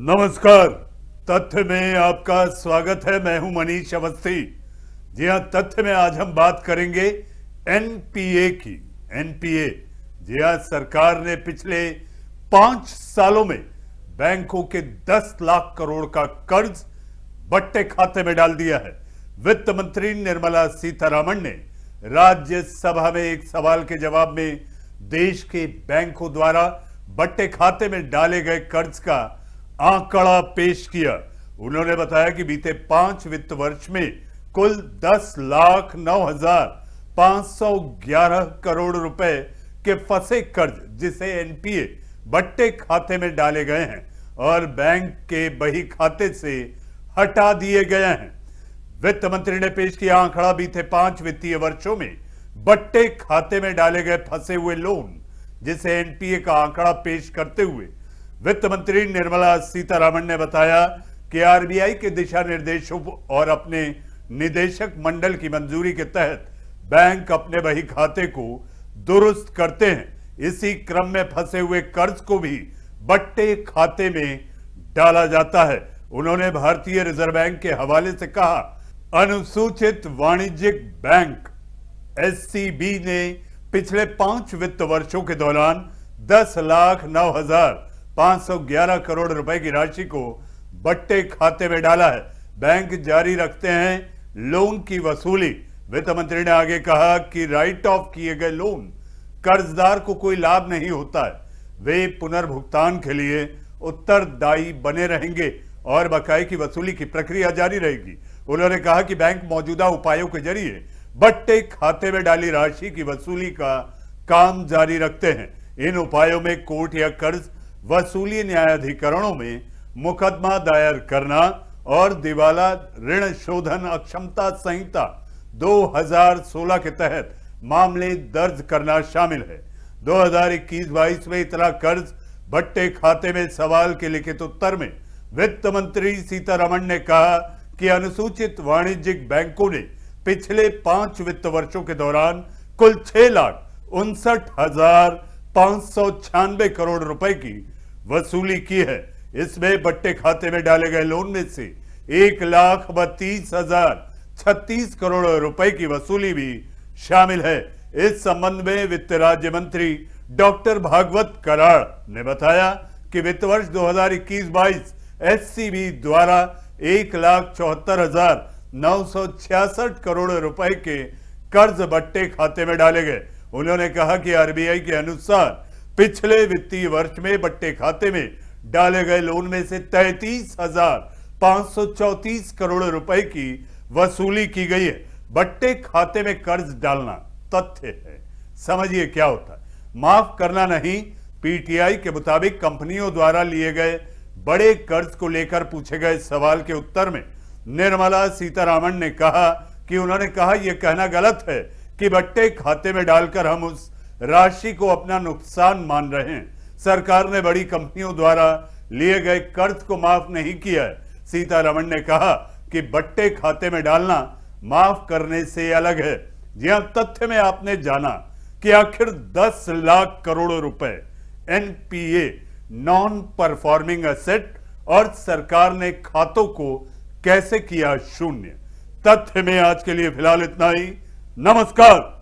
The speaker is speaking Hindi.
नमस्कार तथ्य में आपका स्वागत है मैं हूं मनीष अवस्थी जी हां तथ्य में आज हम बात करेंगे एनपीए की एनपीए जी हां सरकार ने पिछले पांच सालों में बैंकों के दस लाख करोड़ का कर्ज बट्टे खाते में डाल दिया है वित्त मंत्री निर्मला सीतारामन ने राज्यसभा में एक सवाल के जवाब में देश के बैंकों द्वारा बट्टे खाते में डाले गए कर्ज का आंकड़ा पेश किया उन्होंने बताया कि बीते पांच वित्त वर्ष में कुल दस लाख नौ हजार पांच सौ ग्यारह करोड़ रुपए के फंसे कर्ज जिसे एनपीए बट्टे खाते में डाले गए हैं और बैंक के बही खाते से हटा दिए गए हैं वित्त मंत्री ने पेश किया आंकड़ा बीते पांच वित्तीय वर्षों में बट्टे खाते में डाले गए फंसे हुए लोन जिसे एनपीए का आंकड़ा पेश करते हुए वित्त मंत्री निर्मला सीतारामन ने बताया कि आरबीआई के दिशा निर्देशों और अपने निदेशक मंडल की मंजूरी के तहत बैंक अपने वही खाते को दुरुस्त करते हैं इसी क्रम में फंसे हुए कर्ज को भी बट्टे खाते में डाला जाता है उन्होंने भारतीय रिजर्व बैंक के हवाले से कहा अनुसूचित वाणिज्यिक बैंक एस ने पिछले पांच वित्त वर्षों के दौरान दस लाख नौ हजार 511 करोड़ रुपए की राशि को बट्टे खाते में डाला है बैंक जारी रखते हैं लोन की वसूली वित्त मंत्री ने आगे कहा कि राइट ऑफ किए गए लोन कर्जदार को कोई लाभ नहीं होता है वे पुनर्भुगतान के लिए उत्तरदायी बने रहेंगे और बकाई की वसूली की प्रक्रिया जारी रहेगी उन्होंने कहा कि बैंक मौजूदा उपायों के जरिए बट्टे खाते में डाली राशि की वसूली का काम जारी रखते हैं इन उपायों में कोर्ट या कर्ज वसूली न्यायाधिकरणों में मुकदमा दायर करना और दिवाला ऋण शोधन अक्षमता संहिता 2016 के तहत मामले दर्ज करना शामिल है 2021-22 में इतना कर्ज भट्टे खाते में सवाल के लिखित उत्तर में वित्त मंत्री सीतारमण ने कहा कि अनुसूचित वाणिज्यिक बैंकों ने पिछले पांच वित्त वर्षों के दौरान कुल छह लाख उनसठ हजार पांच करोड़ रुपए की वसूली की है इसमें बट्टे खाते में डाले गए लोन में से एक लाख बत्तीस हजार छत्तीस करोड़ रुपए की वसूली भी शामिल है इस संबंध में वित्त राज्य मंत्री डॉक्टर भागवत कराड़ ने बताया कि वित्त वर्ष 2021-22 एससीबी द्वारा एक लाख चौहत्तर हजार नौ सौ छियासठ करोड़ रुपए के कर्ज बट्टे खाते में डाले गए उन्होंने कहा कि आरबीआई के अनुसार पिछले वित्तीय वर्ष में बट्टे खाते में डाले गए लोन में से तैतीस हजार पांच सौ चौतीस करोड़ रुपए की वसूली की गई है बट्टे खाते में कर्ज डालना तथ्य है समझिए क्या होता है माफ करना नहीं पीटीआई के मुताबिक कंपनियों द्वारा लिए गए बड़े कर्ज को लेकर पूछे गए सवाल के उत्तर में निर्मला सीतारामन ने कहा कि उन्होंने कहा यह कहना गलत है कि बट्टे खाते में डालकर हम उस राशि को अपना नुकसान मान रहे हैं सरकार ने बड़ी कंपनियों द्वारा लिए गए कर्ज को माफ नहीं किया है सीतारमण ने कहा कि बट्टे खाते में डालना माफ करने से अलग है यह हाँ, तथ्य में आपने जाना कि आखिर 10 लाख करोड़ रुपए एनपीए नॉन परफॉर्मिंग असेट और सरकार ने खातों को कैसे किया शून्य तथ्य में आज के लिए फिलहाल इतना ही नमस्कार